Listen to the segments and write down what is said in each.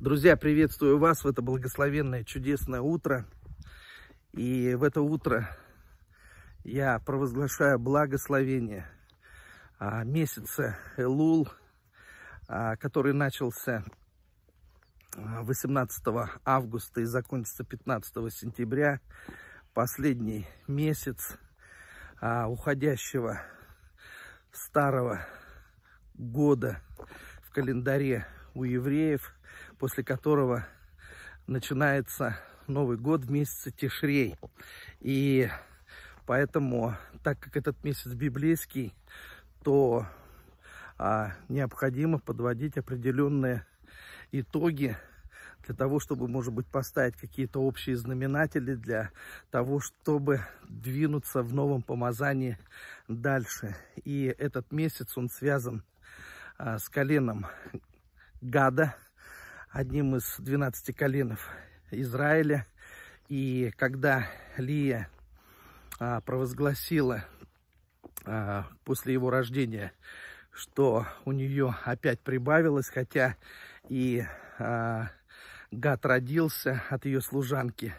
Друзья, приветствую вас в это благословенное, чудесное утро. И в это утро я провозглашаю благословение а, месяца Элул, а, который начался 18 а, августа и закончится 15 сентября. Последний месяц а, уходящего старого года в календаре у евреев – после которого начинается Новый год в месяце Тишрей. И поэтому, так как этот месяц библейский, то а, необходимо подводить определенные итоги для того, чтобы, может быть, поставить какие-то общие знаменатели для того, чтобы двинуться в новом помазании дальше. И этот месяц, он связан а, с коленом Гада, одним из 12 коленов Израиля. И когда Лия а, провозгласила а, после его рождения, что у нее опять прибавилось, хотя и а, Гад родился от ее служанки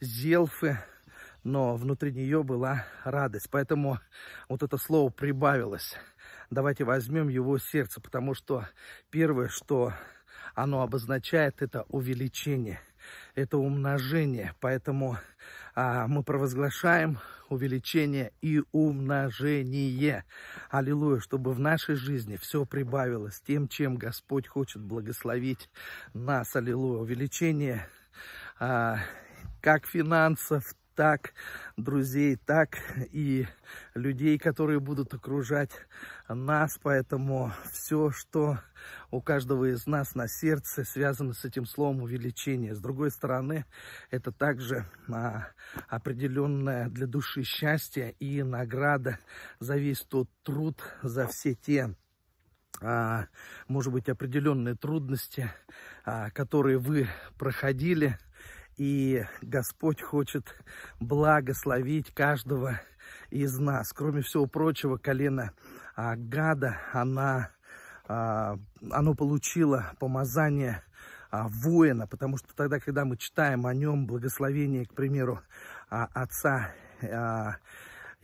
Зелфы, но внутри нее была радость. Поэтому вот это слово «прибавилось». Давайте возьмем его сердце, потому что первое, что оно обозначает это увеличение, это умножение. Поэтому а, мы провозглашаем увеличение и умножение. Аллилуйя, чтобы в нашей жизни все прибавилось тем, чем Господь хочет благословить нас. Аллилуйя, увеличение а, как финансов, так, друзей так и людей, которые будут окружать нас. Поэтому все, что у каждого из нас на сердце, связано с этим словом увеличение. С другой стороны, это также а, определенное для души счастье и награда за весь тот труд, за все те а, может быть, определенные трудности, а, которые вы проходили, и Господь хочет благословить каждого из нас. Кроме всего прочего, колено а, Гада, она, а, оно получило помазание а, воина, потому что тогда, когда мы читаем о нем благословение, к примеру, а, отца а,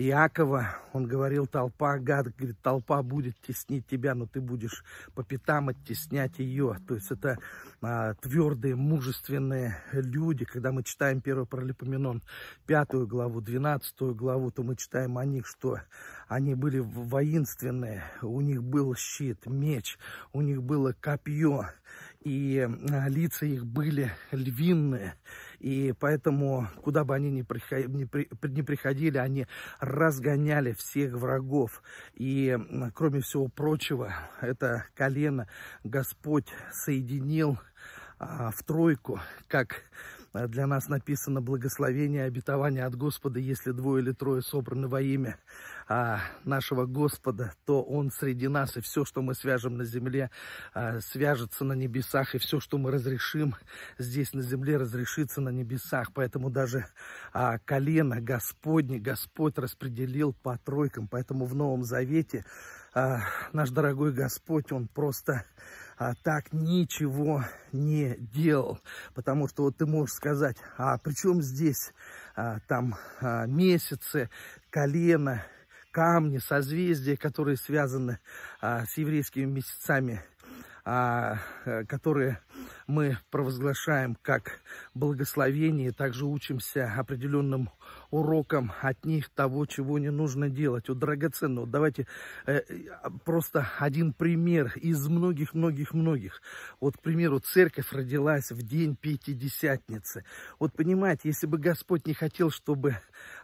Иакова, он говорил, толпа, гад, говорит, толпа будет теснить тебя, но ты будешь по пятам оттеснять ее. То есть это а, твердые, мужественные люди. Когда мы читаем 1 Паралипоменон, пятую главу, двенадцатую главу, то мы читаем о них, что они были воинственные, у них был щит, меч, у них было копье и э, лица их были львиные, и поэтому, куда бы они ни приходили, они разгоняли всех врагов. И, кроме всего прочего, это колено Господь соединил а, в тройку, как а для нас написано благословение, обетование от Господа, если двое или трое собраны во имя а, нашего Господа, то Он среди нас, и все, что мы свяжем на земле, а, свяжется на небесах, и все, что мы разрешим здесь на земле, разрешится на небесах. Поэтому даже а, колено Господне Господь распределил по тройкам, поэтому в Новом Завете а, наш дорогой Господь, Он просто а, так ничего не делал. Потому что вот ты можешь сказать, а при чем здесь а, там а, месяцы, колено, камни, созвездия, которые связаны а, с еврейскими месяцами, а, э, которые мы провозглашаем как благословение, также учимся определенным урокам от них того, чего не нужно делать. Вот драгоценно. Вот давайте э, просто один пример из многих-многих-многих. Вот, к примеру, церковь родилась в день Пятидесятницы. Вот понимаете, если бы Господь не хотел, чтобы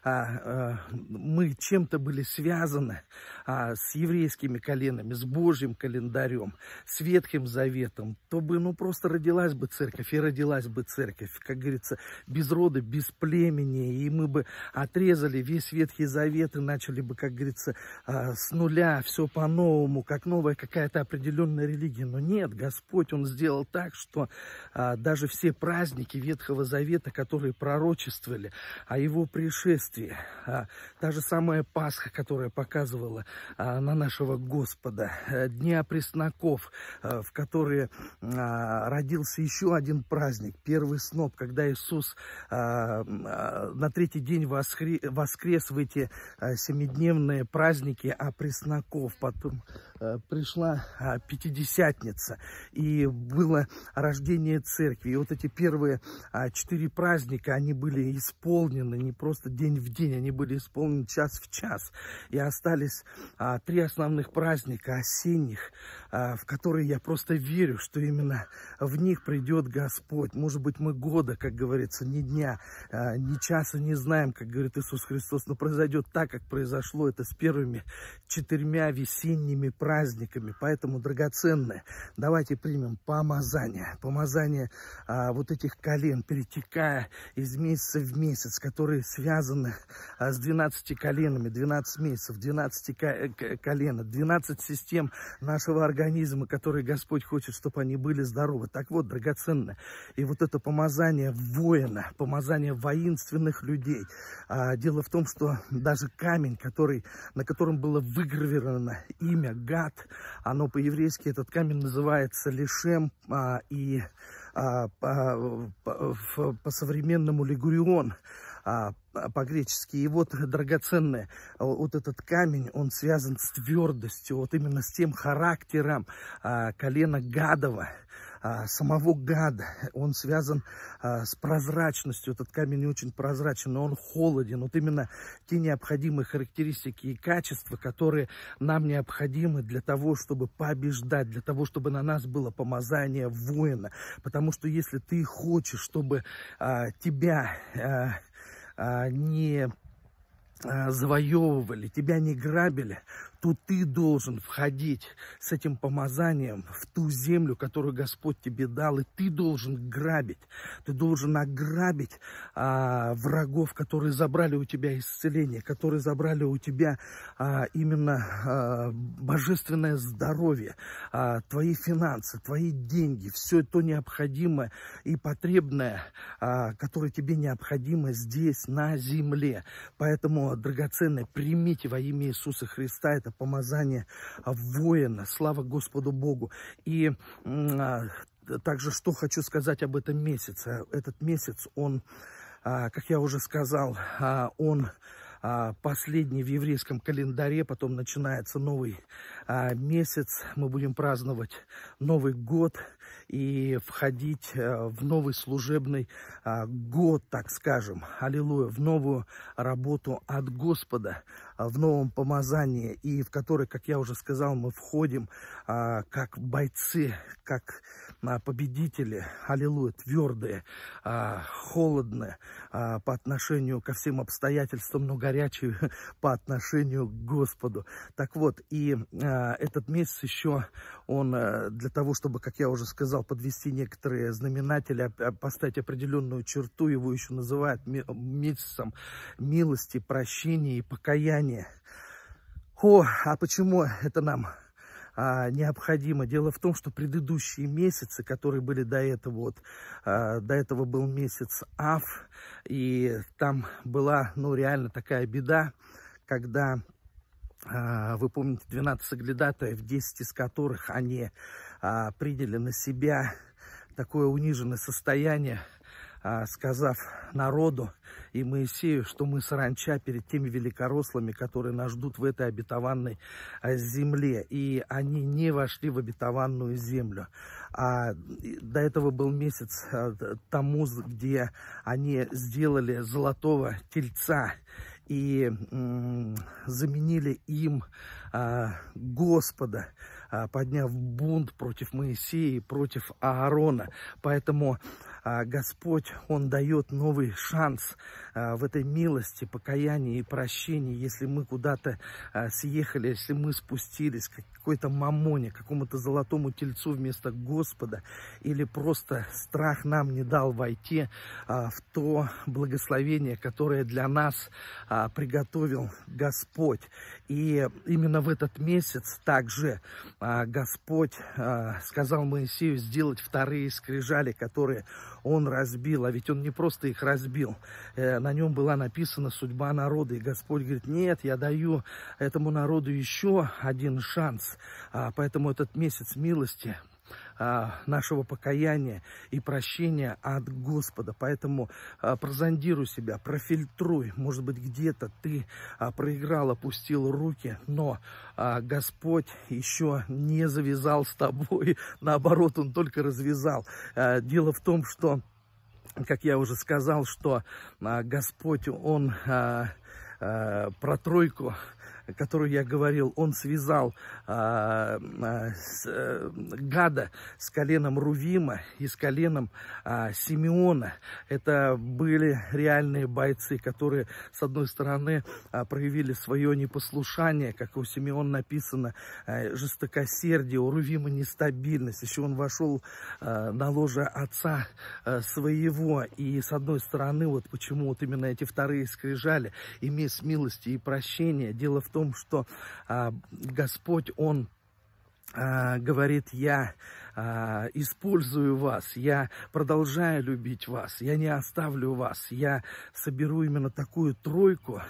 а, а, мы чем-то были связаны а, с еврейскими коленами, с Божьим календарем, с Ветхим Заветом, то бы, ну, просто родилась бы церковь, и родилась бы церковь, как говорится, без рода, без племени, и мы бы отрезали весь Ветхий Завет и начали бы, как говорится, а, с нуля, все по-новому, как новая какая-то определенная религия. Но нет, Господь, Он сделал так, что а, даже все праздники Ветхого Завета, которые пророчествовали о Его пришествии, а, та же самая Пасха, которая показывала на нашего Господа, э, Дня Пресноков, э, в которые родились родился еще один праздник, первый сноп, когда Иисус э, на третий день воскре, воскрес в эти э, семидневные праздники а пресноков. Потом э, пришла э, Пятидесятница, и было рождение церкви. И вот эти первые э, четыре праздника, они были исполнены не просто день в день, они были исполнены час в час. И остались э, три основных праздника осенних, э, в которые я просто верю, что именно в в них придет Господь. Может быть, мы года, как говорится, ни дня, а, ни часа не знаем, как говорит Иисус Христос, но произойдет так, как произошло это с первыми четырьмя весенними праздниками. Поэтому, драгоценное, давайте примем помазание. Помазание а, вот этих колен, перетекая из месяца в месяц, которые связаны а, с 12 коленами, 12 месяцев, 12 э, колена, 12 систем нашего организма, которые Господь хочет, чтобы они были здоровы. Так так вот драгоценно. И вот это помазание воина, помазание воинственных людей. А, дело в том, что даже камень, который, на котором было выгравировано имя Гад, оно по-еврейски, этот камень называется лишем а, и а, по, по, по современному Лигурион, а, по-гречески. И вот драгоценное, вот этот камень, он связан с твердостью, вот именно с тем характером а, колена Гадова. А, самого гада. Он связан а, с прозрачностью. Этот камень не очень прозрачен, но он холоден. Вот именно те необходимые характеристики и качества, которые нам необходимы для того, чтобы побеждать, для того, чтобы на нас было помазание воина. Потому что если ты хочешь, чтобы а, тебя не завоевывали, тебя не грабили, то ты должен входить с этим помазанием в ту землю, которую Господь тебе дал, и ты должен грабить, ты должен ограбить а, врагов, которые забрали у тебя исцеление, которые забрали у тебя а, именно а, божественное здоровье, а, твои финансы, твои деньги, все то необходимое и потребное, а, которое тебе необходимо здесь, на земле. Поэтому, драгоценное, примите во имя Иисуса Христа это помазание воина. Слава Господу Богу. И а, также что хочу сказать об этом месяце. Этот месяц, он, а, как я уже сказал, а, он последний в еврейском календаре, потом начинается новый месяц, мы будем праздновать Новый год, и входить э, в новый служебный а, год, так скажем, аллилуйя, в новую работу от Господа, а, в новом помазании, и в которой, как я уже сказал, мы входим а, как бойцы, как победители, аллилуйя, твердые, холодные по отношению ко всем обстоятельствам, но горячие по отношению к Господу. Так вот, и этот месяц еще, он э, для того, чтобы, как я уже сказал, сказал, подвести некоторые знаменатели, э, поставить определенную черту, его еще называют месяцем милости, прощения и покаяния. О, а почему это нам а, необходимо. Дело в том, что предыдущие месяцы, которые были до этого, вот, а, до этого был месяц Аф, и там была, ну, реально такая беда, когда, а, вы помните, 12 соглядатаев, 10 из которых они а, приняли на себя такое униженное состояние, а, сказав народу и Моисею, что мы саранча перед теми великорослыми, которые нас ждут в этой обетованной а, земле. И они не вошли в обетованную землю. А, до этого был месяц а, тому, где они сделали золотого тельца и заменили им а, Господа. А, подняв бунт против Моисея и против Аарона. Поэтому а, Господь, Он дает новый шанс а, в этой милости, покаянии и прощении, если мы куда-то съехали, если мы спустились к какой-то мамоне, к какому-то золотому тельцу вместо Господа, или просто страх нам не дал войти в то благословение, которое для нас приготовил Господь. И именно в этот месяц также а, Господь а, сказал Моисею сделать вторые скрижали, которые он разбил. А ведь он не просто их разбил. Э, на нем была написана судьба народа. И Господь говорит, нет, я даю этому народу еще один шанс. А, поэтому этот месяц милости а, нашего покаяния и прощения от Господа. Поэтому а, прозондируй себя, профильтруй. Может быть, где-то ты а, проиграл, опустил руки, но Господь еще не завязал с тобой. Наоборот, Он только развязал. Дело в том, что, как я уже сказал, что Господь, Он про тройку которую я говорил, он связал а, а с, а, Гада с коленом Рувима и с коленом а, Симеона. Это были реальные бойцы, которые, с одной стороны, а, проявили свое непослушание, как у Симеона написано, а, жестокосердие, у Рувима нестабильность. Еще он вошел а, на ложе отца а, своего. И, с одной стороны, вот почему вот именно эти вторые скрижали, имея смелости и прощения, дело в том, что а, Господь, Он а, говорит, я а, использую вас, я продолжаю любить вас, я не оставлю вас, я соберу именно такую тройку,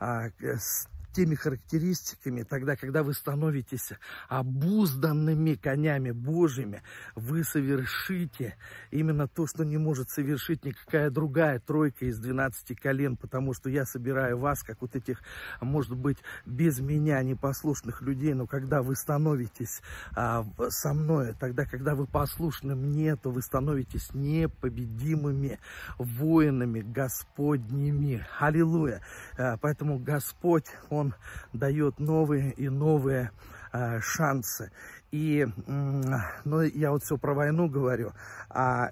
а, с теми характеристиками, тогда, когда вы становитесь обузданными конями Божьими, вы совершите именно то, что не может совершить никакая другая тройка из 12 колен, потому что я собираю вас, как вот этих, может быть, без меня непослушных людей, но когда вы становитесь а, со мной, тогда, когда вы послушны мне, то вы становитесь непобедимыми воинами Господними. Аллилуйя! А, поэтому Господь, Он он дает новые и новые э, шансы. И, ну, я вот все про войну говорю, а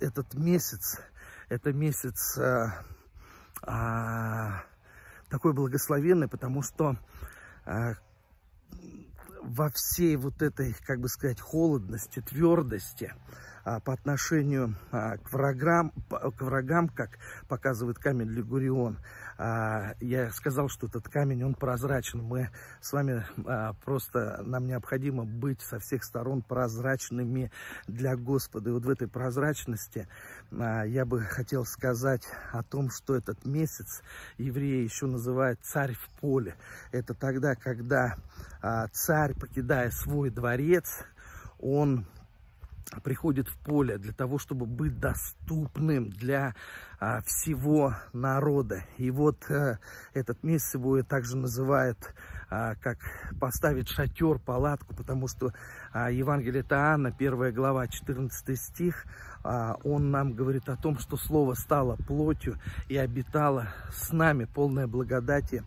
этот месяц, это месяц э, э, такой благословенный, потому что э, во всей вот этой, как бы сказать, холодности, твердости а, по отношению а, к, врагам, к врагам, как показывает камень Лигурион. А, я сказал, что этот камень, он прозрачен. Мы с вами просто, нам необходимо быть со всех сторон прозрачными для Господа. И вот в этой прозрачности я бы хотел сказать о том, что этот месяц евреи еще называют царь в поле. Это тогда, когда царь царь, покидая свой дворец, он приходит в поле для того, чтобы быть доступным для а, всего народа. И вот а, этот месяц его также называют а, как поставить шатер, палатку, потому что а, Евангелие Таана, первая глава, 14 стих, а, он нам говорит о том, что слово стало плотью и обитало с нами полное благодати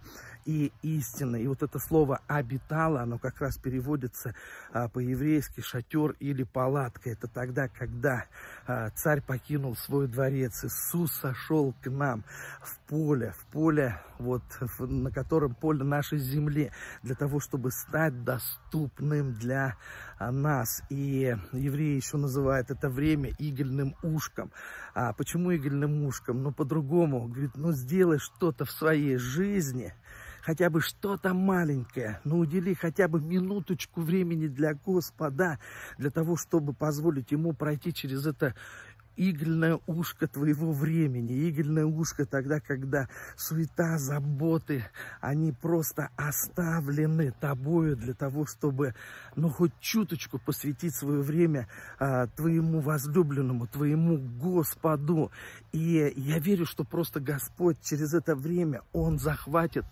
и истина. И вот это слово обитало оно как раз переводится а, по-еврейски «шатер» или «палатка». Это тогда, когда а, царь покинул свой дворец. Иисус сошел к нам в поле, в поле, вот, в, на котором поле нашей земли, для того, чтобы стать доступным для а, нас. И евреи еще называют это время игельным ушком. А почему игельным ушком? Ну, по-другому. Говорит, ну, сделай что-то в своей жизни, хотя бы что-то маленькое, но удели хотя бы минуточку времени для Господа, для того, чтобы позволить Ему пройти через это игельное ушко твоего времени, игельное ушко тогда, когда суета, заботы, они просто оставлены тобою для того, чтобы, ну, хоть чуточку посвятить свое время а, твоему возлюбленному, твоему Господу. И я верю, что просто Господь через это время, Он захватит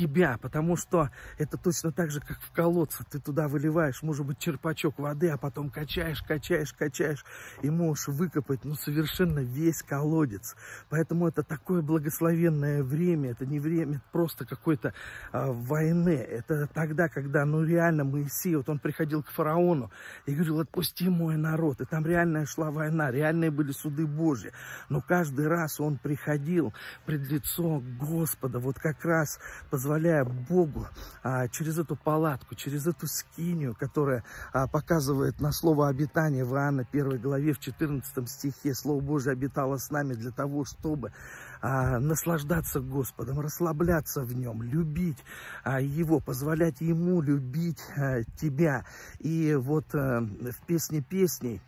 тебя, потому что это точно так же, как в колодце. Ты туда выливаешь, может быть, черпачок воды, а потом качаешь, качаешь, качаешь, и можешь выкопать, ну, совершенно весь колодец. Поэтому это такое благословенное время, это не время просто какой-то а, войны. Это тогда, когда, ну, реально Моисей, вот он приходил к фараону и говорил, отпусти мой народ. И там реальная шла война, реальные были суды Божьи. Но каждый раз он приходил пред лицо Господа, вот как раз позвонил позволяя Богу а, через эту палатку, через эту скинию, которая а, показывает на слово обитание в Иоанна 1 главе в 14 стихе, Слово Божье обитало с нами для того, чтобы а, наслаждаться Господом, расслабляться в Нем, любить а, Его, позволять Ему любить а, тебя. И вот а, в песне песней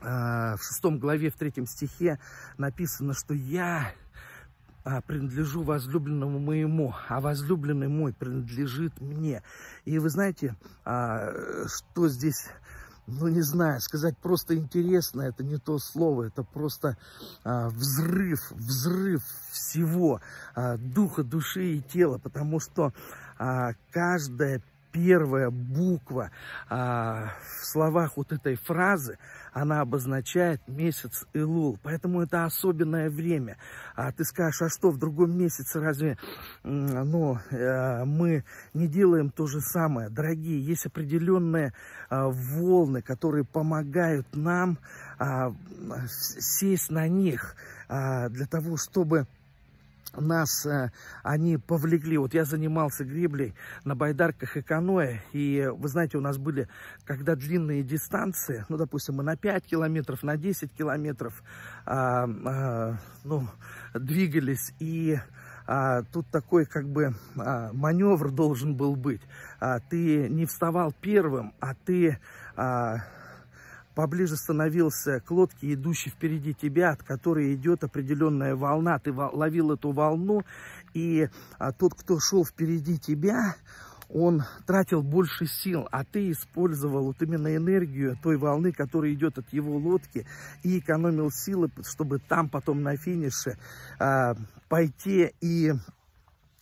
а, в шестом главе, в третьем стихе написано, что я «А, принадлежу возлюбленному моему, а возлюбленный мой принадлежит мне. И вы знаете, а, что здесь ну не знаю, сказать просто интересно, это не то слово, это просто а, взрыв, взрыв всего, духа, души и тела, потому что каждая первая буква а, в словах вот этой фразы, она обозначает месяц Илул. Поэтому это особенное время. А ты скажешь, а что в другом месяце разве ну, э, мы не делаем то же самое? Дорогие, есть определенные а, волны, которые помогают нам а, сесть на них а, для того, чтобы нас э, они повлекли. Вот я занимался греблей на байдарках и каноэ. И вы знаете, у нас были, когда длинные дистанции, ну, допустим, мы на 5 километров, на 10 километров, э, э, ну, двигались. И а, тут такой как бы а, маневр должен был быть. А, ты не вставал первым, а ты а, поближе становился к лодке, идущей впереди тебя, от которой идет определенная волна. Ты ловил эту волну, и а, тот, кто шел впереди тебя, он тратил больше сил, а ты использовал вот именно энергию той волны, которая идет от его лодки, и экономил силы, чтобы там потом на финише э, пойти и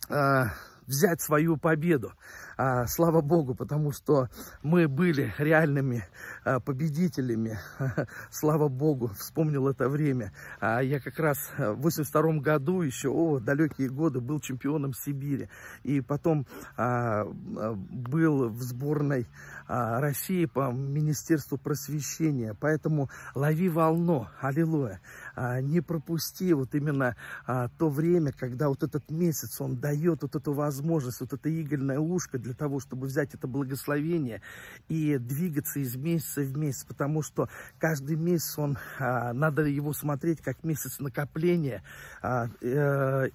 э, взять свою победу. А, слава Богу, потому что мы были реальными а, победителями. Слава Богу, вспомнил это время. А, я как раз в 82 году еще, о, далекие годы, был чемпионом Сибири. И потом а, был в сборной а, России по Министерству просвещения. Поэтому лови волну, аллилуйя. А, не пропусти вот именно а, то время, когда вот этот месяц, он дает вот эту возможность, вот это игольное ушко для того, чтобы взять это благословение и двигаться из месяца в месяц, потому что каждый месяц он, а, надо его смотреть как месяц накопления э,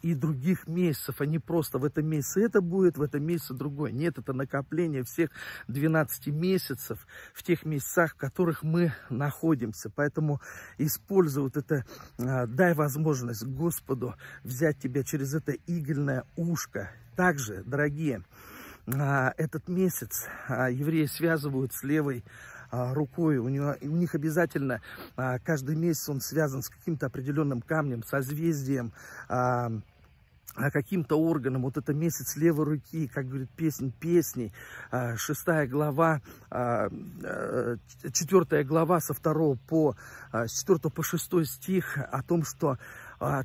и других месяцев, а не просто в этом месяце это будет, в этом месяце другое. Нет, это накопление всех 12 месяцев в тех месяцах, в которых мы находимся. Поэтому используя вот это а, дай возможность Господу взять тебя через это игельное ушко. Также, дорогие, а, этот месяц а, евреи связывают с левой рукой. У, него, у них обязательно каждый месяц он связан с каким-то определенным камнем, созвездием, а каким-то органом, вот это месяц левой руки, как говорит песнь песней, а, шестая глава, а, четвертая глава со второго по, с четвертого по шестой стих о том, что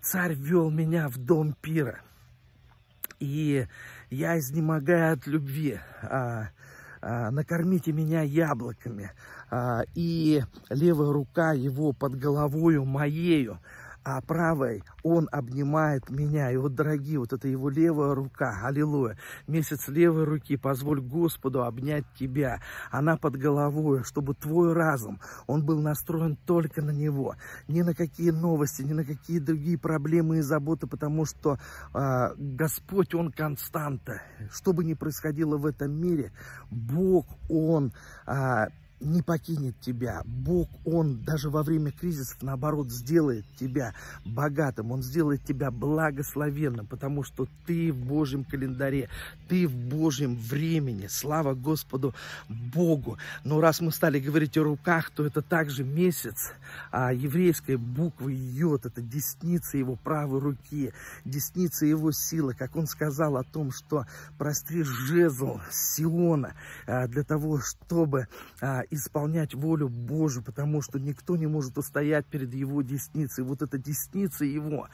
царь вел меня в дом пира, и я изнемогаю от любви, накормите меня яблоками, и левая рука его под головою моею, а правой он обнимает меня. И вот, дорогие, вот это его левая рука, аллилуйя, месяц левой руки, позволь Господу обнять тебя. Она под головой, чтобы твой разум, он был настроен только на него, ни на какие новости, ни на какие другие проблемы и заботы, потому что э, Господь, он константа. Что бы ни происходило в этом мире, Бог, он... Э, не покинет тебя. Бог, Он даже во время кризисов, наоборот, сделает тебя богатым. Он сделает тебя благословенным, потому что ты в Божьем календаре, ты в Божьем времени. Слава Господу Богу. Но раз мы стали говорить о руках, то это также месяц а, еврейской буквы Йод. Это десница его правой руки, десница его силы. Как он сказал о том, что простри жезл Сиона а, для того, чтобы а, исполнять волю Божию, потому что никто не может устоять перед его десницей. Вот эта десница его,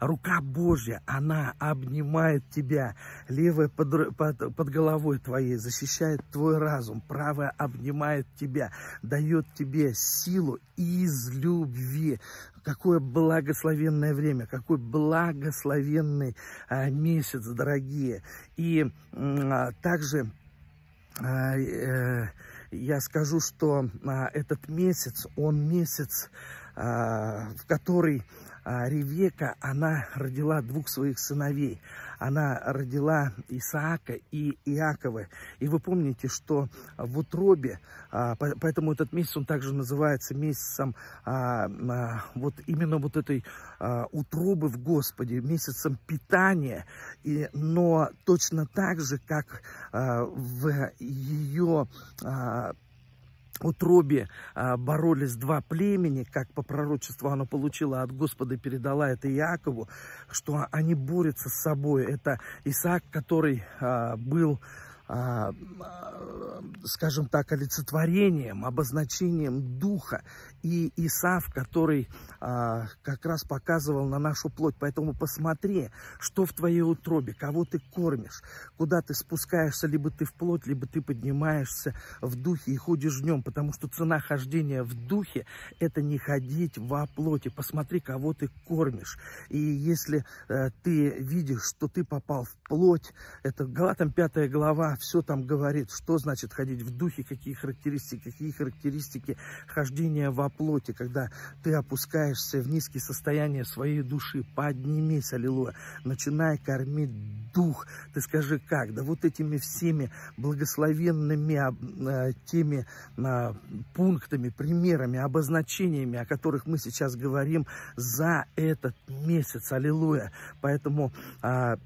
рука Божья, она обнимает тебя. Левая под, под, под головой твоей защищает твой разум, правая обнимает тебя, дает тебе силу из любви. Какое благословенное время, какой благословенный а, месяц, дорогие. И а, также... А, а, я скажу, что а, этот месяц, он месяц, а, в который а, Ревека, она родила двух своих сыновей она родила Исаака и Иакова. И вы помните, что в утробе, а, поэтому этот месяц, он также называется месяцем а, а, вот именно вот этой утробы в Господе, месяцем питания. И, но точно так же, как в ее утробе а, боролись два племени, как по пророчеству оно получило от Господа, передала это Иакову, что они борются с собой. Это Исаак, который а, был а, скажем так, олицетворением, обозначением духа. И Исав, который а, как раз показывал на нашу плоть. Поэтому посмотри, что в твоей утробе, кого ты кормишь, куда ты спускаешься, либо ты в плоть, либо ты поднимаешься в духе и ходишь днем, Потому что цена хождения в духе – это не ходить во плоти. Посмотри, кого ты кормишь. И если э, ты видишь, что ты попал в плоть, это Галатам 5 глава, а, все там говорит, что значит ходить в духе, какие характеристики, какие характеристики хождения во плоти, когда ты опускаешься в низкие состояния своей души, поднимись, аллилуйя, начинай кормить дух, ты скажи как, да вот этими всеми благословенными э, теми а, пунктами, примерами, обозначениями, о которых мы сейчас говорим за этот месяц, аллилуйя, поэтому а,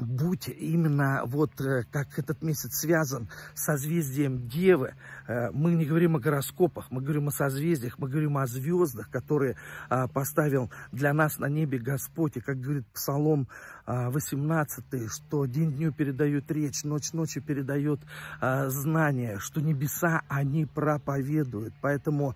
будь именно вот э, как этот месяц связан с созвездием Девы, э, мы не говорим о гороскопах, мы говорим о созвездиях, мы говорим о звездах, которые а, поставил для нас на небе Господь. И как говорит Псалом 18, а, что день дню передают речь, ночь ночи передает а, знания, что небеса они проповедуют. Поэтому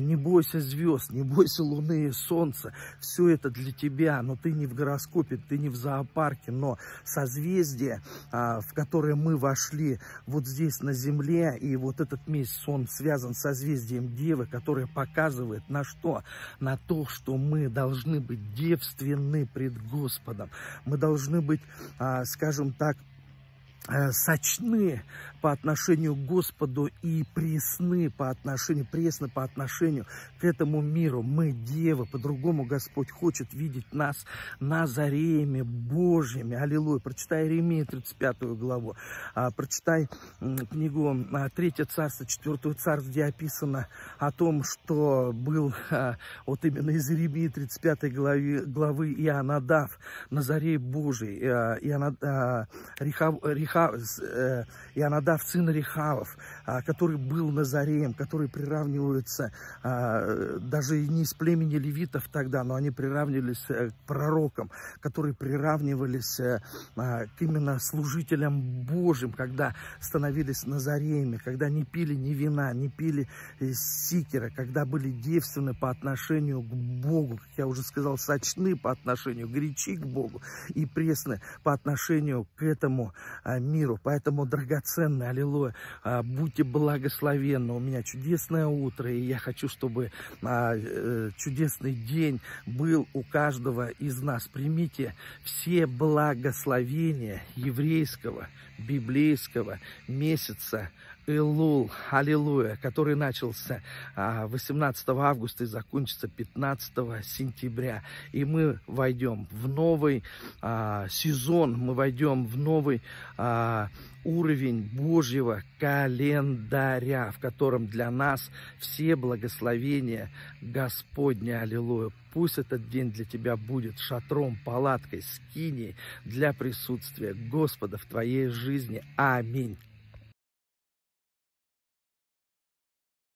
не бойся звезд, не бойся луны и солнца. Все это для тебя, но ты не в гороскопе, ты не в зоопарке, но созвездие, а, в которое мы вошли вот здесь на Земле, и вот этот месяц, он связан с созвездием Девы, которое показывает на что? На то, что мы должны быть девственны пред Господом. Мы должны быть, а, скажем так, э, сочны по отношению к Господу и пресны по отношению, пресны, по отношению к этому миру. Мы девы, по-другому Господь хочет видеть нас назареями Божьими. Аллилуйя. Прочитай Иеремия 35 главу, а, прочитай книгу а, Третье царство, Четвертое царство, где описано о том, что был а, вот именно из Иеремии 35 главы, главы Ионадав, Назарей Божий, Ионадав, Реха, Реха, Ионадав сын Рихавов, а, который был Назареем, который приравнивается а, даже не из племени левитов тогда, но они приравнивались э, к пророкам, которые приравнивались э, а, к именно служителям Божьим, когда становились Назареями, когда не пили ни вина, не пили сикера, когда были девственны по отношению к Богу, как я уже сказал, сочны по отношению, горячи к Богу и пресны по отношению к этому миру. Поэтому драгоценно Аминь, аллилуйя. А, будьте благословенны. У меня чудесное утро, и я хочу, чтобы а, э, чудесный день был у каждого из нас. Примите все благословения еврейского, библейского месяца Элул, Аллилуйя, который начался 18 а, августа и закончится 15 сентября. И мы войдем в новый а, сезон, мы войдем в новый а, уровень Божьего календаря, в котором для нас все благословения Господня. Аллилуйя. Пусть этот день для тебя будет шатром, палаткой, скиней для присутствия Господа в твоей жизни. Аминь.